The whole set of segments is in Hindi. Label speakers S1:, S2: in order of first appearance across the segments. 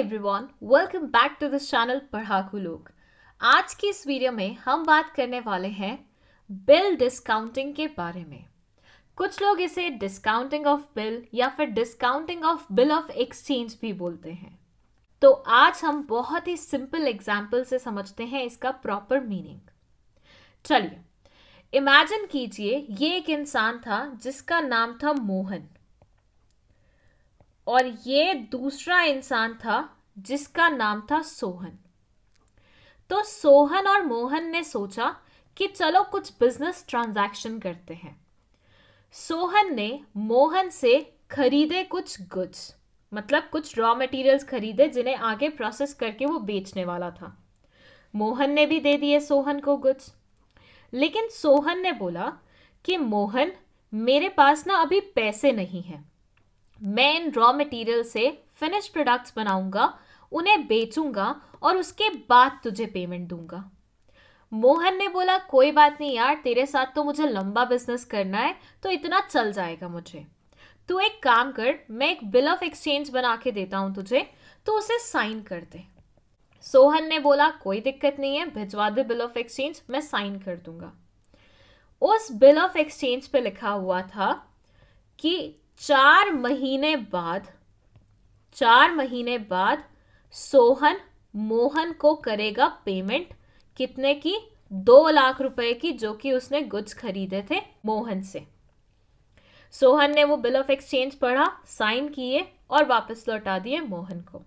S1: Everyone welcome back to this channel पढ़ाकू लोग आज के इस वीडियो में हम बात करने वाले हैं बिल डिस्काउंटिंग के बारे में कुछ लोग इसे डिस्काउंटिंग ऑफ बिल या फिर discounting of bill of exchange भी बोलते हैं तो आज हम बहुत ही सिंपल एग्जाम्पल से समझते हैं इसका प्रॉपर मीनिंग चलिए इमेजिन कीजिए ये एक इंसान था जिसका नाम था मोहन और ये दूसरा इंसान था जिसका नाम था सोहन तो सोहन और मोहन ने सोचा कि चलो कुछ बिजनेस ट्रांजैक्शन करते हैं सोहन ने मोहन से खरीदे कुछ गुड्स मतलब कुछ रॉ मटेरियल्स खरीदे जिन्हें आगे प्रोसेस करके वो बेचने वाला था मोहन ने भी दे दिए सोहन को गुड्स लेकिन सोहन ने बोला कि मोहन मेरे पास ना अभी पैसे नहीं हैं मैं इन रॉ मटेरियल से फिनिश प्रोडक्ट्स बनाऊंगा उन्हें बेचूंगा और उसके बाद तुझे पेमेंट दूंगा मोहन ने बोला कोई बात नहीं यार तेरे साथ तो मुझे लंबा बिजनेस करना है तो इतना चल जाएगा मुझे तू एक काम कर मैं एक बिल ऑफ एक्सचेंज बना के देता हूँ तुझे तो उसे साइन कर दे सोहन ने बोला कोई दिक्कत नहीं है भिजवा दे बिल ऑफ एक्सचेंज मैं साइन कर दूंगा उस बिल ऑफ एक्सचेंज पे लिखा हुआ था कि चार महीने बाद चार महीने बाद सोहन मोहन को करेगा पेमेंट कितने की दो लाख रुपए की जो कि उसने गुड्स खरीदे थे मोहन से सोहन ने वो बिल ऑफ एक्सचेंज पढ़ा साइन किए और वापस लौटा दिए मोहन को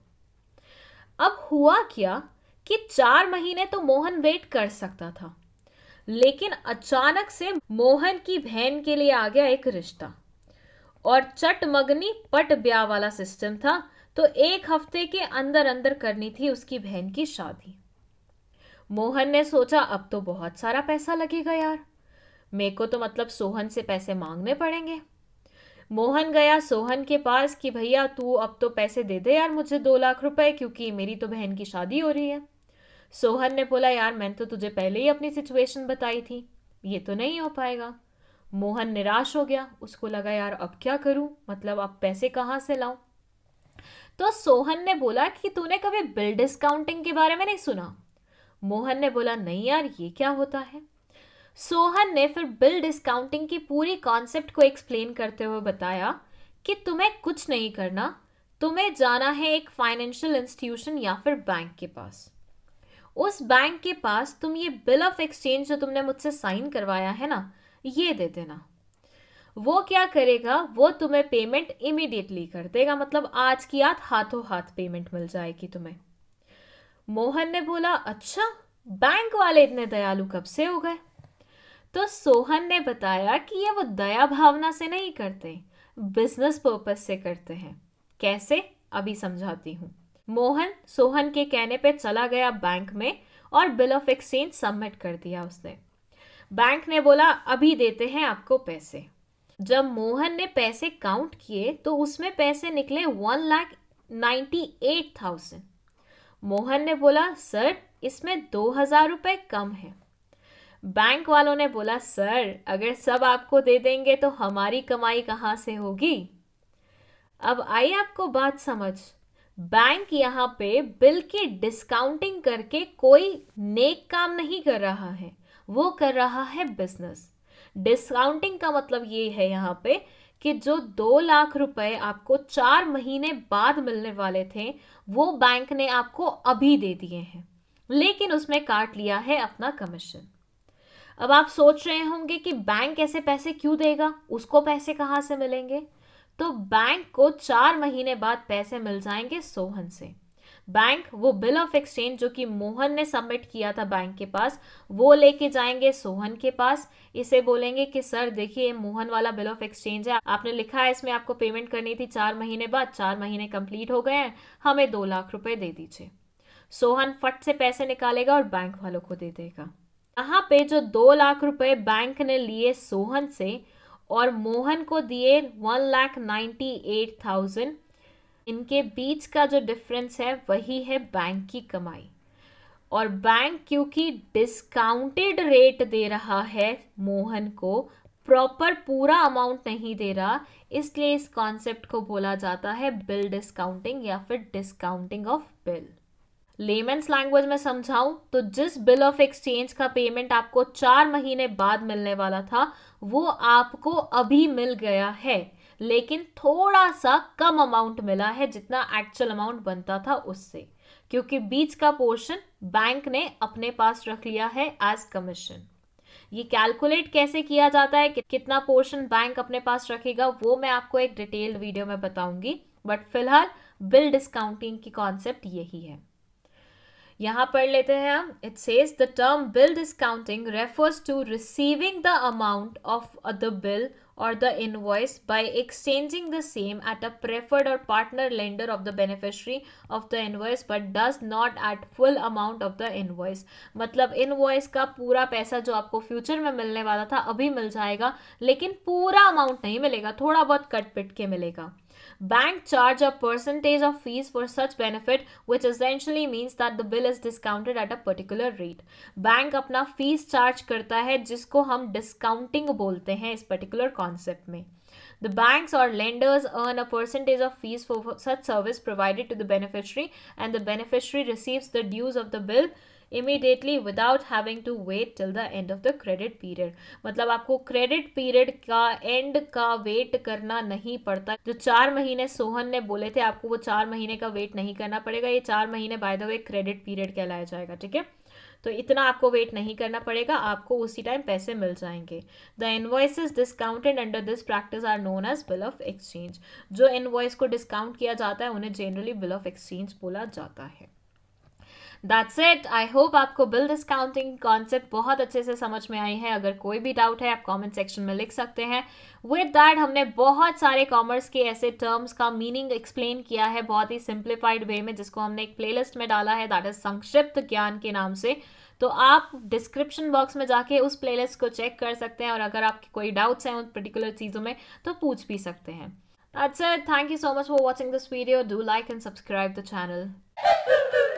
S1: अब हुआ क्या कि चार महीने तो मोहन वेट कर सकता था लेकिन अचानक से मोहन की बहन के लिए आ गया एक रिश्ता और चट मगनी पट ब्याह वाला सिस्टम था तो एक हफ्ते के अंदर अंदर करनी थी उसकी बहन की शादी मोहन ने सोचा अब तो बहुत सारा पैसा लगेगा यार मेरे को तो मतलब सोहन से पैसे मांगने पड़ेंगे मोहन गया सोहन के पास कि भैया तू अब तो पैसे दे दे यार मुझे दो लाख रुपए क्योंकि मेरी तो बहन की शादी हो रही है सोहन ने बोला यार मैंने तो तुझे पहले ही अपनी सिचुएशन बताई थी ये तो नहीं हो पाएगा मोहन निराश हो गया उसको लगा यार अब क्या करूं मतलब अब पैसे कहाँ से लाऊं तो सोहन ने बोला कि तूने कभी बिल डिस्काउंटिंग के बारे में नहीं सुना मोहन ने बोला नहीं यार ये क्या होता है सोहन ने फिर बिल डिस्काउंटिंग की पूरी कॉन्सेप्ट को एक्सप्लेन करते हुए बताया कि तुम्हें कुछ नहीं करना तुम्हें जाना है एक फाइनेंशियल इंस्टीट्यूशन या फिर बैंक के पास उस बैंक के पास तुम ये बिल ऑफ एक्सचेंज जो तुमने मुझसे साइन करवाया है ना ये दे देना वो क्या करेगा वो तुम्हें पेमेंट इमीडिएटली कर देगा मतलब आज की आज हाथों हाथ पेमेंट मिल जाएगी तुम्हें मोहन ने बोला अच्छा बैंक वाले इतने दयालु कब से हो गए तो सोहन ने बताया कि ये वो दया भावना से नहीं करते बिजनेस पर्पज से करते हैं कैसे अभी समझाती हूँ मोहन सोहन के कहने पे चला गया बैंक में और बिल ऑफ एक्सचेंज सबमिट कर दिया उसने बैंक ने बोला अभी देते हैं आपको पैसे जब मोहन ने पैसे काउंट किए तो उसमें पैसे निकले one lakh ninety eight thousand Mohan ने बोला सर इसमें दो हजार रुपये कम है बैंक वालों ने बोला सर अगर सब आपको दे देंगे तो हमारी कमाई कहाँ से होगी अब आई आपको बात समझ बैंक यहाँ पे बिल की डिस्काउंटिंग करके कोई नेक काम नहीं कर रहा है वो कर रहा है बिजनेस डिस्काउंटिंग का मतलब ये है यहाँ पे कि जो दो लाख रुपए आपको चार महीने बाद मिलने वाले थे वो बैंक ने आपको अभी दे दिए हैं लेकिन उसमें काट लिया है अपना कमीशन अब आप सोच रहे होंगे कि बैंक ऐसे पैसे क्यों देगा उसको पैसे कहाँ से मिलेंगे तो बैंक को चार महीने बाद पैसे मिल जाएंगे सोहन से बैंक वो बिल ऑफ एक्सचेंज जो कि मोहन ने सबमिट किया था बैंक के पास वो लेके जाएंगे सोहन के पास इसे बोलेंगे कि सर देखिए मोहन वाला बिल ऑफ एक्सचेंज है आपने लिखा है इसमें आपको पेमेंट करनी थी चार महीने बाद चार महीने कंप्लीट हो गए हैं हमें दो लाख रुपए दे दीजिए सोहन फट से पैसे निकालेगा और बैंक वालों को दे देगा यहाँ पे जो दो लाख रुपए बैंक ने लिए सोहन से और मोहन को दिए one lakh ninety eight thousand इनके बीच का जो डिफरेंस है वही है बैंक की कमाई और बैंक क्योंकि डिस्काउंटेड रेट दे रहा है मोहन को प्रॉपर पूरा अमाउंट नहीं दे रहा इसलिए इस कॉन्सेप्ट को बोला जाता है बिल डिस्काउंटिंग या फिर discounting of bill layman's language में समझाऊं तो जिस बिल ऑफ एक्सचेंज का पेमेंट आपको चार महीने बाद मिलने वाला था वो आपको अभी मिल गया है लेकिन थोड़ा सा कम अमाउंट मिला है जितना एक्चुअल अमाउंट बनता था उससे क्योंकि बीच का पोर्शन बैंक ने अपने पास रख लिया है एज कमीशन ये कैलकुलेट कैसे किया जाता है कि कितना पोर्शन बैंक अपने पास रखेगा वो मैं आपको एक डिटेल्ड वीडियो में बताऊंगी बट फिलहाल बिल डिस्काउंटिंग की कॉन्सेप्ट यही है यहां पढ़ लेते हैं हम it says the term bill discounting refers to receiving the amount of the bill or the invoice by exchanging the same at a preferred or partner lender of the beneficiary of the invoice but does not at full amount of the invoice matlab invoice ka pura paisa jo aapko future mein milne wala tha abhi mil jayega lekin pura amount nahi milega thoda bahut cut pit ke milega Bank charge a percentage of fees for such benefit which essentially means that the bill is discounted at a particular rate. Bank अपना fees charge करता है जिसको हम discounting बोलते हैं इस particular concept में The banks or lenders earn a percentage of fees for such service provided to the beneficiary and the beneficiary receives the dues of the bill immediately without having to wait till the end of the credit period मतलब आपको क्रेडिट पीरियड का एंड का वेट करना नहीं पड़ता जो चार महीने सोहन ने बोले थे आपको वो चार महीने का वेट नहीं करना पड़ेगा ये चार महीने by the way credit period कहलाया जाएगा ठीक है तो इतना आपको वेट नहीं करना पड़ेगा आपको उसी टाइम पैसे मिल जाएंगे the is discounted under this practice are known as bill of exchange जो इनवॉइस को डिस्काउंट किया जाता है उन्हें जनरली बिल ऑफ एक्सचेंज बोला जाता है दैट्स इट आई होप आपको बिल डिस्काउंटिंग कॉन्सेप्ट बहुत अच्छे से समझ में आई है अगर कोई भी डाउट है आप कॉमेंट सेक्शन में लिख सकते हैं विद दैट हमने बहुत सारे कॉमर्स के ऐसे टर्म्स का मीनिंग एक्सप्लेन किया है बहुत ही सिंप्लीफाइड वे में जिसको हमने एक प्लेलिस्ट में डाला है दैट इज संक्षिप्त ज्ञान के नाम से तो आप डिस्क्रिप्शन बॉक्स में जाके उस प्लेलिस्ट को चेक कर सकते हैं और अगर आपके कोई डाउट्स हैं उन पर्टिकुलर चीज़ों में तो पूछ भी सकते हैं That's it. Thank you so much for watching this video. Do like and subscribe the channel.